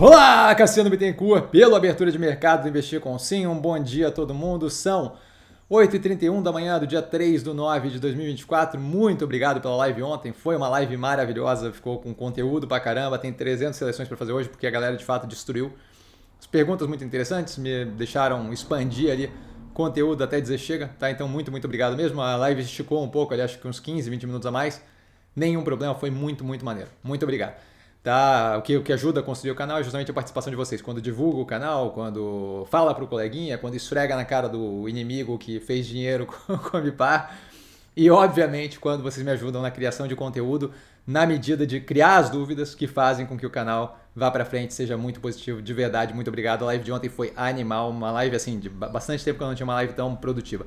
Olá, Cassiano Bittencourt, pela abertura de mercado do Investir com Sim. Um bom dia a todo mundo. São 8h31 da manhã do dia 3 do 9 de 2024. Muito obrigado pela live ontem. Foi uma live maravilhosa, ficou com conteúdo pra caramba. Tem 300 seleções para fazer hoje, porque a galera de fato destruiu. As perguntas muito interessantes me deixaram expandir ali conteúdo até dizer chega, tá? Então, muito, muito obrigado mesmo. A live esticou um pouco, ali, acho que uns 15, 20 minutos a mais. Nenhum problema, foi muito, muito maneiro. Muito obrigado tá? O que, o que ajuda a construir o canal é justamente a participação de vocês. Quando divulga o canal, quando fala para o coleguinha, quando esfrega na cara do inimigo que fez dinheiro com, com a Bipar. E, obviamente, quando vocês me ajudam na criação de conteúdo, na medida de criar as dúvidas que fazem com que o canal vá para frente, seja muito positivo, de verdade. Muito obrigado. A live de ontem foi animal, uma live assim, de bastante tempo que eu não tinha uma live tão produtiva.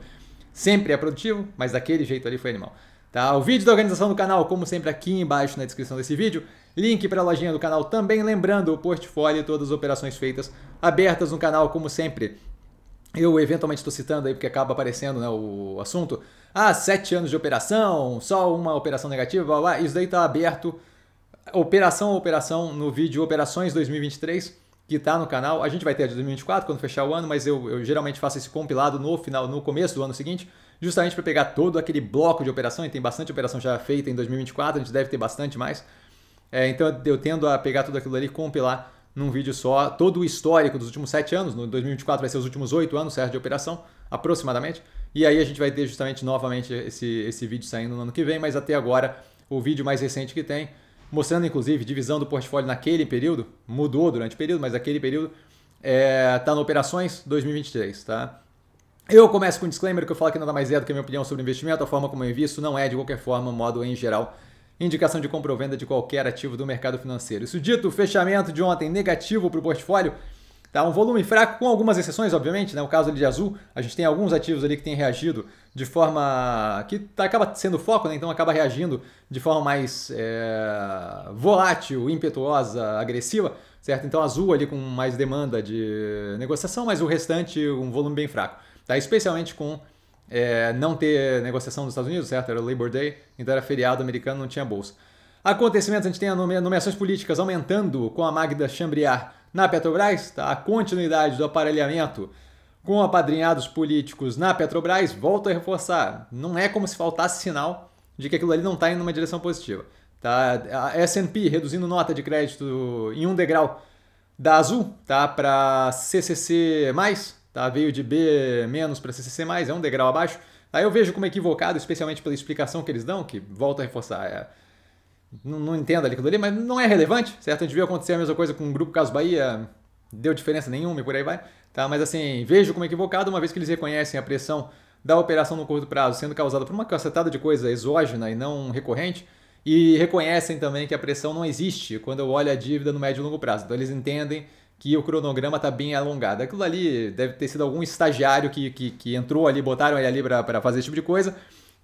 Sempre é produtivo, mas daquele jeito ali foi animal. Tá? O vídeo da organização do canal, como sempre, aqui embaixo na descrição desse vídeo. Link para a lojinha do canal também, lembrando o portfólio e todas as operações feitas abertas no canal, como sempre. Eu eventualmente estou citando aí porque acaba aparecendo né, o assunto. Ah, sete anos de operação, só uma operação negativa, blá, blá. isso daí está aberto, operação a operação, no vídeo Operações 2023, que está no canal. A gente vai ter a de 2024 quando fechar o ano, mas eu, eu geralmente faço esse compilado no final, no começo do ano seguinte, justamente para pegar todo aquele bloco de operação, e tem bastante operação já feita em 2024, a gente deve ter bastante mais. É, então eu tendo a pegar tudo aquilo ali e compilar num vídeo só todo o histórico dos últimos 7 anos. No 2024 vai ser os últimos 8 anos certo, de operação, aproximadamente. E aí a gente vai ter justamente novamente esse, esse vídeo saindo no ano que vem, mas até agora o vídeo mais recente que tem, mostrando inclusive divisão do portfólio naquele período, mudou durante o período, mas aquele período está é, tá no Operações 2023, tá? Eu começo com um disclaimer que eu falo que nada mais é do que a minha opinião sobre investimento, a forma como eu invisto não é de qualquer forma, modo em geral, indicação de compra ou venda de qualquer ativo do mercado financeiro. Isso dito, o fechamento de ontem negativo para o portfólio. Tá um volume fraco, com algumas exceções, obviamente, né? O caso ali de azul, a gente tem alguns ativos ali que têm reagido de forma. que tá, acaba sendo foco, né? Então acaba reagindo de forma mais é... volátil, impetuosa, agressiva, certo? Então azul ali com mais demanda de negociação, mas o restante um volume bem fraco, tá? Especialmente com é, não ter negociação nos Estados Unidos, certo? Era o Labor Day, então era feriado americano, não tinha bolsa. Acontecimentos, a gente tem a nome, nomeações políticas aumentando com a Magda Chambriard na Petrobras, tá? a continuidade do aparelhamento com apadrinhados políticos na Petrobras, volto a reforçar, não é como se faltasse sinal de que aquilo ali não está indo numa direção positiva. Tá? A S&P reduzindo nota de crédito em um degrau da Azul tá? para CCC+, tá? veio de B- menos para CCC+, é um degrau abaixo. Aí eu vejo como é equivocado, especialmente pela explicação que eles dão, que volto a reforçar, é... não, não, entendo ali aquilo ali, mas não é relevante, certo? A gente viu acontecer a mesma coisa com o Grupo Caso Bahia, deu diferença nenhuma e por aí vai. Tá? Mas assim, vejo como é equivocado, uma vez que eles reconhecem a pressão da operação no curto prazo sendo causada por uma cacetada de coisa exógena e não recorrente, e reconhecem também que a pressão não existe quando eu olho a dívida no médio e longo prazo. Então eles entendem que o cronograma tá bem alongado. Aquilo ali deve ter sido algum estagiário que, que, que entrou ali, botaram ele ali para fazer esse tipo de coisa,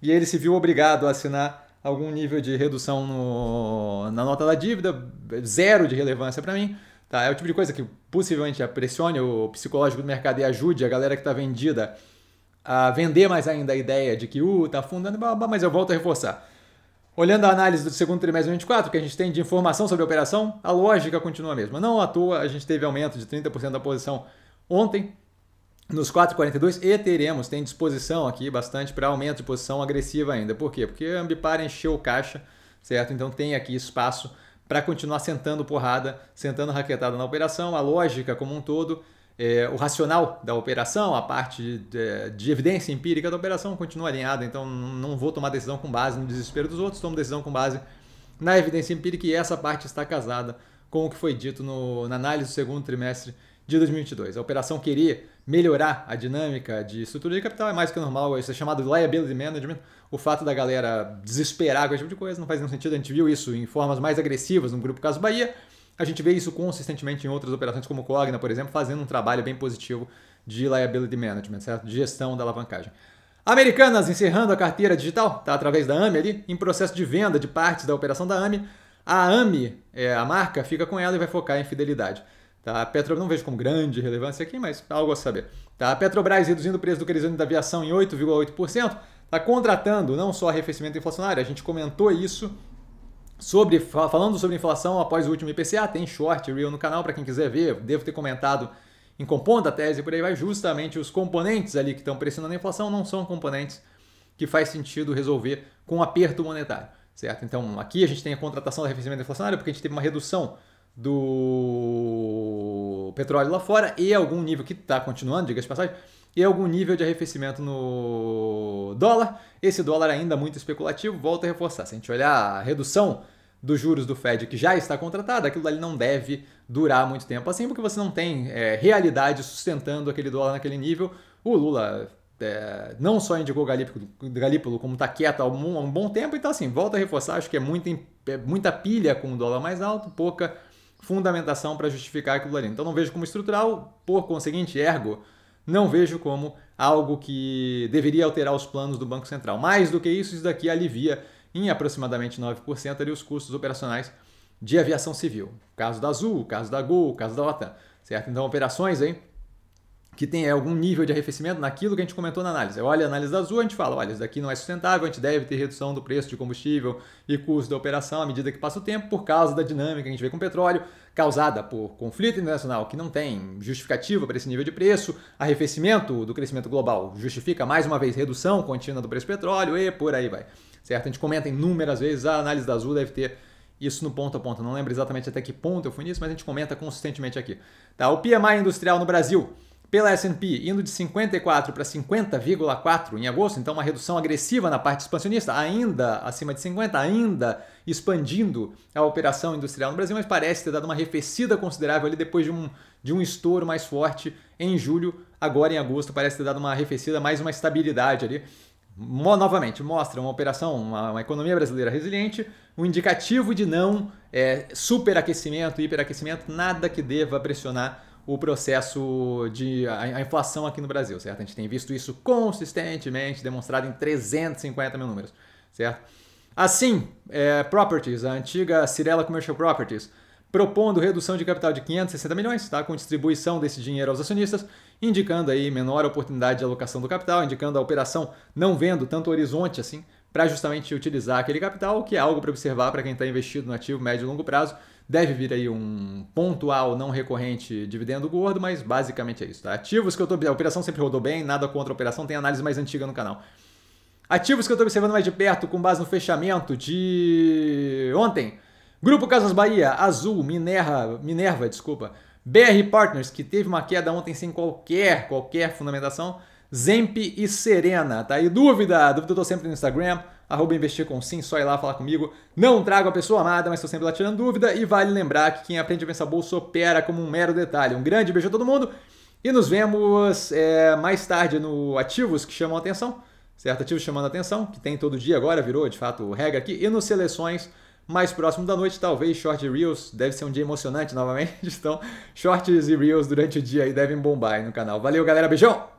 e ele se viu obrigado a assinar algum nível de redução no, na nota da dívida, zero de relevância para mim. Tá? É o tipo de coisa que possivelmente pressione o psicológico do mercado e ajude a galera que está vendida a vender mais ainda a ideia de que uh, tá afundando, mas eu volto a reforçar. Olhando a análise do segundo trimestre de 24, que a gente tem de informação sobre a operação, a lógica continua a mesma. Não à toa, a gente teve aumento de 30% da posição ontem, nos 4,42, e teremos, tem disposição aqui bastante para aumento de posição agressiva ainda. Por quê? Porque a Ambipar encheu caixa, certo? Então tem aqui espaço para continuar sentando porrada, sentando raquetada na operação. A lógica como um todo é, o racional da operação, a parte de, de, evidência empírica da operação continua alinhada, então não vou tomar decisão com base no desespero dos outros, tomo decisão com base na evidência empírica e essa parte está casada com o que foi dito no, na análise do segundo trimestre de 2022. A operação queria melhorar a dinâmica de estrutura de capital, é mais que normal, isso é chamado liability management. O fato da galera desesperar com esse tipo de coisa não faz nenhum sentido, a gente viu isso em formas mais agressivas no Grupo Caso Bahia. A gente vê isso consistentemente em outras operações, como Cogna, por exemplo, fazendo um trabalho bem positivo de liability management, certo? De gestão da alavancagem. Americanas encerrando a carteira digital, tá através da AME ali, em processo de venda de partes da operação da AME. A AME, é, a marca, fica com ela e vai focar em fidelidade. Tá? A Petrobras, não vejo como grande relevância aqui, mas algo a saber. Tá? A Petrobras reduzindo o preço do querosene da aviação em 8,8%, está contratando não só arrefecimento inflacionário, a gente comentou isso Sobre, falando sobre inflação após o último IPCA, tem short real no canal para quem quiser ver. Devo ter comentado em compondo a tese por aí vai. Justamente os componentes ali que estão pressionando a inflação não são componentes que faz sentido resolver com aperto monetário, certo? Então aqui a gente tem a contratação do arrefecimento inflacionário porque a gente teve uma redução do petróleo lá fora e algum nível que está continuando, diga-se de passagem, e algum nível de arrefecimento no dólar. Esse dólar ainda muito especulativo, volta a reforçar. Se a gente olhar a redução dos juros do Fed que já está contratada, aquilo ali não deve durar muito tempo assim, porque você não tem é, realidade sustentando aquele dólar naquele nível. O Lula é, não só indicou Galípolo, Galípolo como está quieto há um, há um, bom tempo, então assim, volta a reforçar, acho que é muita, é, muita pilha com o dólar mais alto, pouca fundamentação para justificar aquilo ali. Então não vejo como estrutural, por conseguinte, ergo, não vejo como algo que deveria alterar os planos do Banco Central. Mais do que isso, isso daqui alivia em aproximadamente 9% ali os custos operacionais de aviação civil. caso da Azul, caso da Gol, caso da OTAN, certo? Então operações hein? que tem é algum nível de arrefecimento naquilo que a gente comentou na análise. Olha a análise azul, a gente fala, olha, isso daqui não é sustentável, a gente deve ter redução do preço de combustível e custo da operação à medida que passa o tempo, por causa da dinâmica que a gente vê com o petróleo, causada por conflito internacional que não tem justificativa para esse nível de preço, arrefecimento do crescimento global justifica mais uma vez redução contínua do preço do petróleo e por aí vai. Certo? A gente comenta inúmeras vezes, ah, a análise da azul deve ter isso no ponto a ponto. Não lembro exatamente até que ponto eu fui nisso, mas a gente comenta consistentemente aqui. Tá? O PMI industrial no Brasil pela S&P indo de 54 para 50,4 em agosto, então uma redução agressiva na parte expansionista, ainda acima de 50, ainda expandindo a operação industrial no Brasil, mas parece ter dado uma arrefecida considerável ali depois de um, de um estouro mais forte em julho, agora em agosto parece ter dado uma arrefecida, mais uma estabilidade ali. Novamente, mostra uma operação, uma, uma economia brasileira resiliente, um indicativo de não é, superaquecimento, hiperaquecimento, nada que deva pressionar o processo de a, a, inflação aqui no Brasil, certo? A gente tem visto isso consistentemente demonstrado em 350 mil números, certo? Assim, é, Properties, a antiga Cirela Commercial Properties, propondo redução de capital de 560 milhões, tá? com distribuição desse dinheiro aos acionistas, indicando aí menor oportunidade de alocação do capital, indicando a operação não vendo tanto horizonte assim, para justamente utilizar aquele capital, que é algo para observar para quem está investido no ativo médio e longo prazo, Deve vir aí um pontual não recorrente dividendo gordo, mas basicamente é isso. Tá? Ativos que eu tô. A operação sempre rodou bem, nada contra a operação, tem análise mais antiga no canal. Ativos que eu estou observando mais de perto com base no fechamento de ontem. Grupo Casas Bahia, Azul, Minerva, Minerva, desculpa. BR Partners, que teve uma queda ontem sem qualquer, qualquer fundamentação. Zemp e Serena, tá? aí dúvida, dúvida eu tô sempre no Instagram arroba investir com sim, só ir lá falar comigo. Não trago a pessoa amada, mas estou sempre lá tirando dúvida. E vale lembrar que quem aprende a pensar bolsa opera como um mero detalhe. Um grande beijo a todo mundo e nos vemos é, mais tarde no Ativos que chamam a atenção, certo? Ativos chamando a atenção, que tem todo dia agora, virou de fato regra aqui. E nos Seleções mais próximo da noite, talvez short reels, deve ser um dia emocionante novamente, então shorts e reels durante o dia aí devem bombar aí no canal. Valeu, galera, beijão!